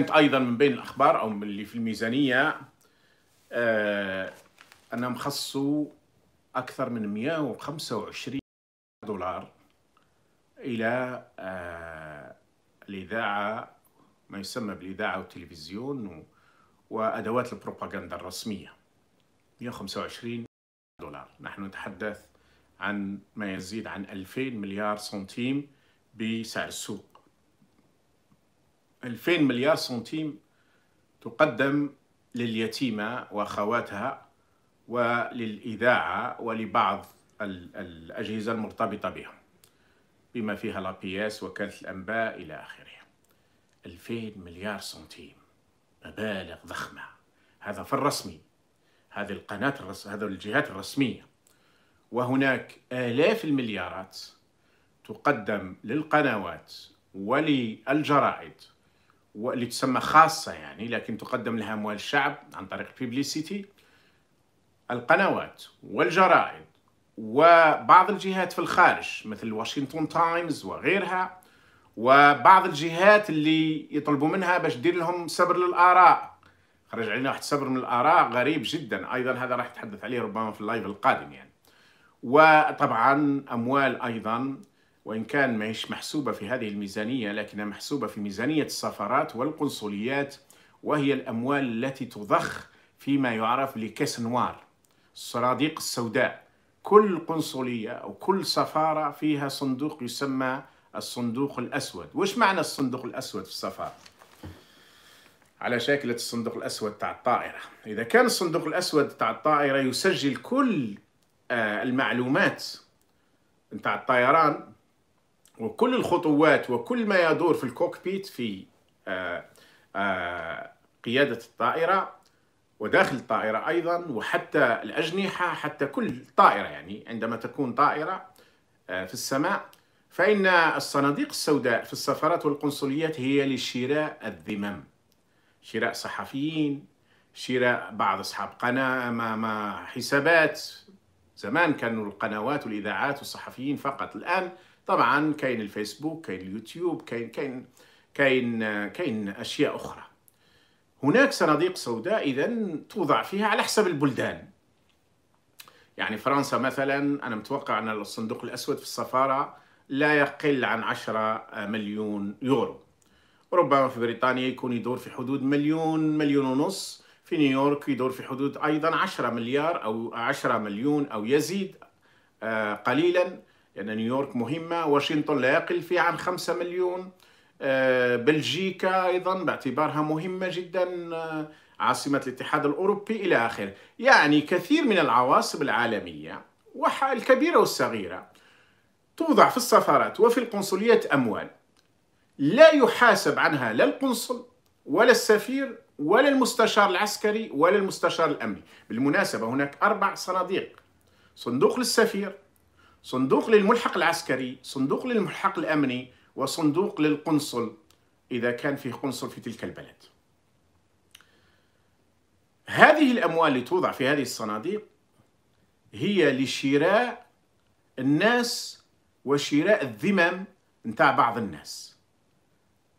كنت ايضا من بين الاخبار او من اللي في الميزانيه آه، انهم خصوا اكثر من 125 دولار الى آه، الاذاعه ما يسمى بالاذاعه والتلفزيون وادوات البروباغندا الرسميه 125 دولار نحن نتحدث عن ما يزيد عن 2000 مليار سنتيم بسعر السوق 2000 مليار سنتيم تقدم لليتيمة وأخواتها وللإذاعة ولبعض الأجهزة المرتبطة بها بما فيها لابياس وكالة الأنباء إلى آخره 2000 مليار سنتيم مبالغ ضخمة هذا في الرسمي هذه القناة الرس... هذه الجهات الرسمية وهناك آلاف المليارات تقدم للقنوات وللجرائد واللي تسمى خاصة يعني لكن تقدم لها أموال الشعب عن طريق بيبليسيتي القنوات والجرائد وبعض الجهات في الخارج مثل واشنطن تايمز وغيرها وبعض الجهات اللي يطلبوا منها باش دير لهم سبر للآراء خرج علينا واحد سبر من الآراء غريب جدا أيضا هذا راح نتحدث عليه ربما في اللايف القادم يعني وطبعا أموال أيضا وإن كان ما هيش محسوبة في هذه الميزانية لكنها محسوبة في ميزانية السفارات والقنصليات وهي الأموال التي تضخ فيما يعرف لكيس نوار الصناديق السوداء كل قنصلية أو كل سفارة فيها صندوق يسمى الصندوق الأسود وش معنى الصندوق الأسود في السفارة؟ على شاكلة الصندوق الأسود تاع الطائرة إذا كان الصندوق الأسود تاع الطائرة يسجل كل آه، المعلومات نتاع الطيران وكل الخطوات وكل ما يدور في الكوكبيت في آه، آه، قيادة الطائرة وداخل الطائرة أيضا وحتى الأجنحة حتى كل طائرة يعني عندما تكون طائرة آه، في السماء فإن الصناديق السوداء في السفارات والقنصليات هي لشراء الذمم شراء صحفيين شراء بعض أصحاب قناة ما ما حسابات زمان كانوا القنوات والإذاعات والصحفيين فقط الآن طبعا كاين الفيسبوك كاين اليوتيوب كاين كاين كاين كاين اشياء اخرى هناك صناديق سوداء اذا توضع فيها على حسب البلدان يعني فرنسا مثلا انا متوقع ان الصندوق الاسود في السفاره لا يقل عن 10 مليون يورو ربما في بريطانيا يكون يدور في حدود مليون مليون ونص في نيويورك يدور في حدود ايضا 10 مليار او 10 مليون او يزيد آه، قليلا لأن نيويورك مهمة واشنطن لا يقل فيها عن خمسة مليون آه، بلجيكا أيضا باعتبارها مهمة جدا آه، عاصمة الاتحاد الأوروبي إلى آخره يعني كثير من العواصم العالمية الكبيرة والصغيرة توضع في السفارات وفي القنصليات أموال لا يحاسب عنها لا القنصل ولا السفير ولا المستشار العسكري ولا المستشار الأمني بالمناسبة هناك أربع صناديق صندوق للسفير صندوق للملحق العسكري صندوق للملحق الأمني وصندوق للقنصل إذا كان فيه قنصل في تلك البلد هذه الأموال اللي توضع في هذه الصناديق هي لشراء الناس وشراء الذمم نتاع بعض الناس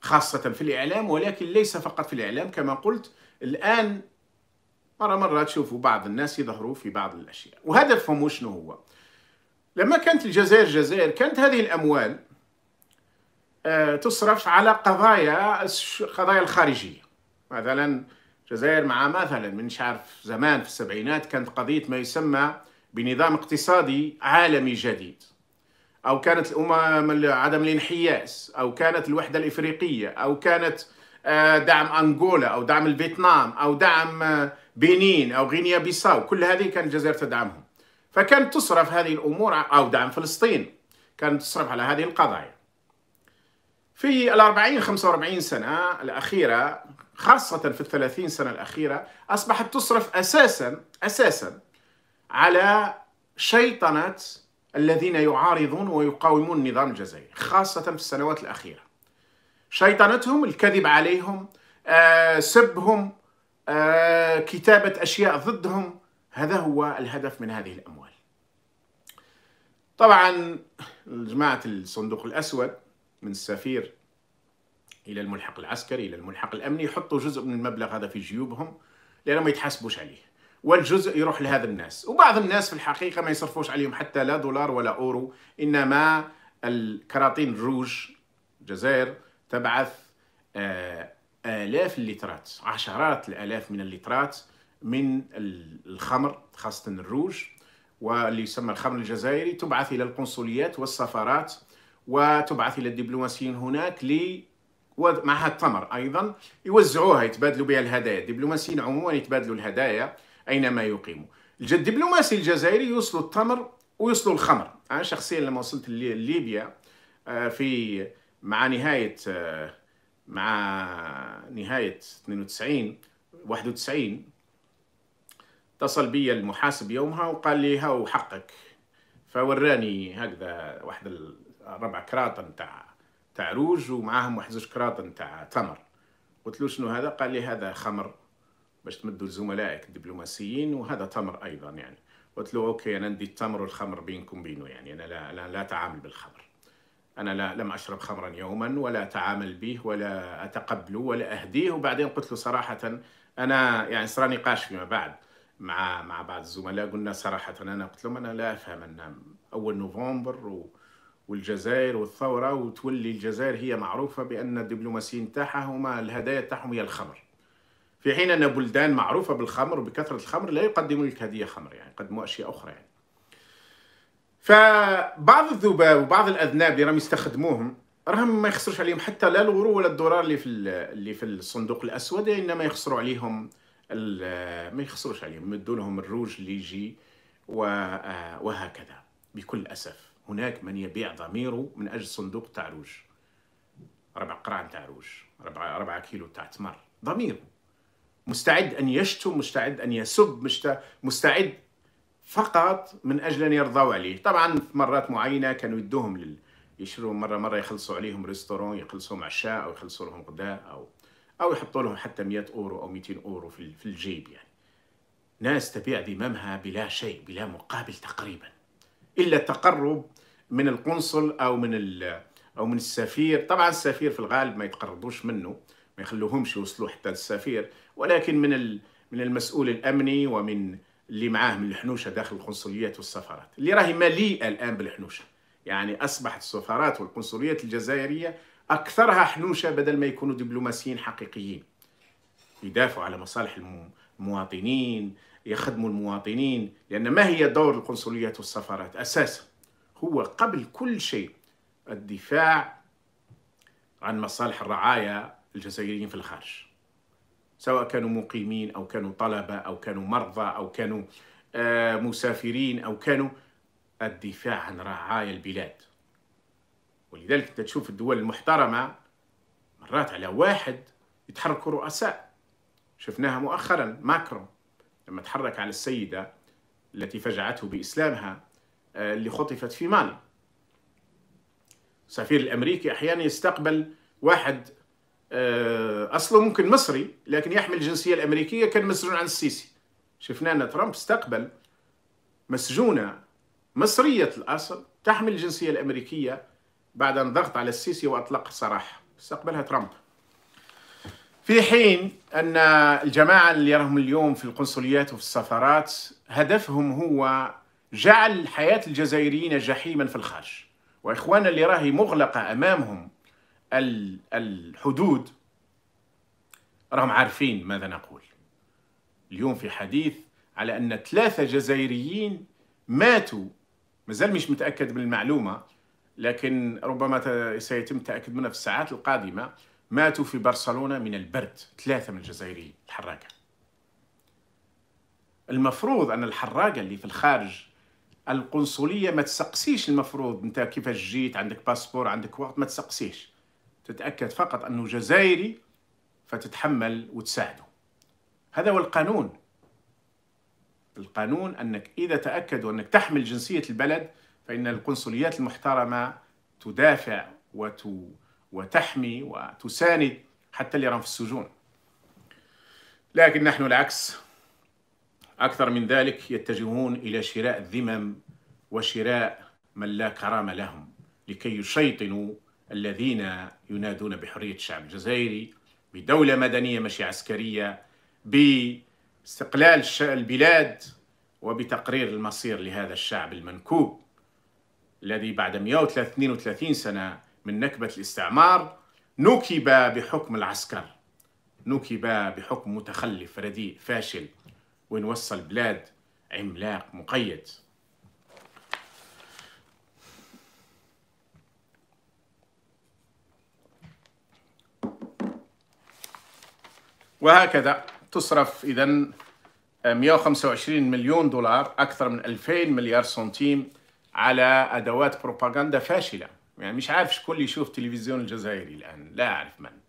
خاصة في الإعلام ولكن ليس فقط في الإعلام كما قلت الآن مرة مرة تشوفوا بعض الناس يظهروا في بعض الأشياء وهدفهم شنو هو؟ لما كانت الجزائر جزائر كانت هذه الأموال آه، تصرف على قضايا قضايا الخارجية مثلا الجزائر مع مثلا من عارف زمان في السبعينات كانت قضية ما يسمى بنظام اقتصادي عالمي جديد أو كانت الأمم عدم الانحياز أو كانت الوحدة الإفريقية أو كانت آه، دعم أنغولا أو دعم الفيتنام أو دعم آه، بنين أو غينيا بيساو كل هذه كانت الجزائر تدعمهم فكانت تصرف هذه الأمور أو دعم فلسطين كانت تصرف على هذه القضايا في ال 40 45 سنة الأخيرة خاصة في ال 30 سنة الأخيرة أصبحت تصرف أساسا أساسا على شيطنة الذين يعارضون ويقاومون النظام الجزائري خاصة في السنوات الأخيرة شيطنتهم الكذب عليهم آه سبهم آه كتابة أشياء ضدهم هذا هو الهدف من هذه الأموال طبعا جماعة الصندوق الأسود من السفير إلى الملحق العسكري إلى الملحق الأمني يحطوا جزء من المبلغ هذا في جيوبهم لأنهم ما يتحاسبوش عليه والجزء يروح لهذا الناس وبعض الناس في الحقيقة ما يصرفوش عليهم حتى لا دولار ولا أورو إنما الكراتين روج الجزائر تبعث آه، آلاف اللترات عشرات الآلاف من اللترات من الخمر خاصة الروج واللي يسمى الخمر الجزائري تبعث إلى القنصليات والسفارات وتبعث إلى الدبلوماسيين هناك لي ومعها التمر أيضا يوزعوها يتبادلوا بها الهدايا الدبلوماسيين عموما يتبادلوا الهدايا أينما يقيموا الدبلوماسي الجزائري يوصلوا التمر ويوصلوا الخمر أنا شخصيا لما وصلت لليبيا آه، في مع نهاية آه، مع نهاية 92 91 اتصل بي المحاسب يومها وقال لي هاو حقك فوراني هكذا واحد ربع كراطن تاع تاع روج ومعاهم واحد زوج كراطن تاع تمر قلت له شنو هذا قال لي هذا خمر باش تمدوا لزملائك الدبلوماسيين وهذا تمر ايضا يعني قلت له اوكي انا ندي التمر والخمر بينكم بينه يعني انا لا لا, لا تعامل بالخمر انا لا لم اشرب خمرا يوما ولا اتعامل به ولا اتقبله ولا اهديه وبعدين قلت له صراحه انا يعني صار نقاش فيما بعد مع مع بعض الزملاء قلنا صراحه انا قلت لهم انا لا افهم ان اول نوفمبر و والجزائر والثوره وتولي الجزائر هي معروفه بان الدبلوماسيين نتاعها هما الهدايا تاعهم هي الخمر في حين ان بلدان معروفه بالخمر وبكثره الخمر لا يقدمون لك هديه خمر يعني يقدموا اشياء اخرى يعني فبعض الذباب وبعض الاذناب اللي راهم يستخدموهم راهم ما يخسروش عليهم حتى لا الورو ولا الدولار اللي في اللي في الصندوق الاسود انما يخسروا عليهم ما يخسروش عليهم يمدوا لهم الروج اللي يجي آه، وهكذا بكل أسف هناك من يبيع ضميره من أجل صندوق تاع روج ربع قران تاع روج ربع, ربع كيلو تاع تمر ضميره مستعد أن يشتم مستعد أن يسب مستعد فقط من أجل أن يرضوا عليه طبعا في مرات معينة كانوا يدوهم لل... يشروا مرة مرة يخلصوا عليهم ريستورون يخلصوهم عشاء أو يخلصوا لهم غداء أو او يحطوا لهم حتى 100 اورو او 200 اورو في الجيب يعني ناس تبيع ذمامها بلا شيء بلا مقابل تقريبا الا التقرب من القنصل او من او من السفير طبعا السفير في الغالب ما يتقربوش منه ما يخلوهمش يوصلوا حتى للسفير ولكن من من المسؤول الامني ومن اللي معاه من الحنوشه داخل القنصليات والسفارات اللي راهي مليئه الان بالحنوشه يعني اصبحت السفارات والقنصليات الجزائريه أكثرها حنوشة بدل ما يكونوا دبلوماسيين حقيقيين يدافعوا على مصالح المواطنين يخدموا المواطنين لأن ما هي دور القنصليات والسفارات أساسا هو قبل كل شيء الدفاع عن مصالح الرعايا الجزائريين في الخارج سواء كانوا مقيمين أو كانوا طلبة أو كانوا مرضى أو كانوا آه، مسافرين أو كانوا الدفاع عن رعايا البلاد ولذلك انت تشوف الدول المحترمه مرات على واحد يتحركوا رؤساء شفناها مؤخرا ماكرون لما تحرك على السيده التي فجعته باسلامها آه، اللي خطفت في مالي السفير الامريكي احيانا يستقبل واحد آه، اصله ممكن مصري لكن يحمل الجنسيه الامريكيه كان مسجون عن السيسي شفنا ان ترامب استقبل مسجونه مصريه الاصل تحمل الجنسيه الامريكيه بعد أن ضغط على السيسي وأطلق سراحه استقبلها ترامب في حين أن الجماعة اللي يراهم اليوم في القنصليات وفي السفارات هدفهم هو جعل حياة الجزائريين جحيما في الخارج وإخواننا اللي راهي مغلقة أمامهم الحدود راهم عارفين ماذا نقول اليوم في حديث على أن ثلاثة جزائريين ماتوا مازال مش متأكد من المعلومة لكن ربما سيتم التاكد منها في الساعات القادمه ماتوا في برشلونه من البرد ثلاثه من الجزائريين الحراقه المفروض ان الحراقه اللي في الخارج القنصليه ما تسقسيش المفروض انت كيفاش جيت عندك باسبور عندك وقت ما تسقسيش تتاكد فقط انه جزائري فتتحمل وتساعده هذا هو القانون القانون انك اذا تاكدوا انك تحمل جنسيه البلد فإن القنصليات المحترمة تدافع وت... وتحمي وتساند حتى اللي راهم في السجون لكن نحن العكس أكثر من ذلك يتجهون إلى شراء الذمم وشراء من لا كرامة لهم لكي يشيطنوا الذين ينادون بحرية الشعب الجزائري بدولة مدنية مش عسكرية باستقلال البلاد وبتقرير المصير لهذا الشعب المنكوب الذي بعد 132 سنة من نكبة الاستعمار نكب بحكم العسكر نكب بحكم متخلف رديء فاشل وين وصل بلاد عملاق مقيد وهكذا تصرف إذن 125 مليون دولار أكثر من 2000 مليار سنتيم على ادوات بروباغندا فاشله يعني مش عارف شكون اللي يشوف تلفزيون الجزائري الان لا اعرف من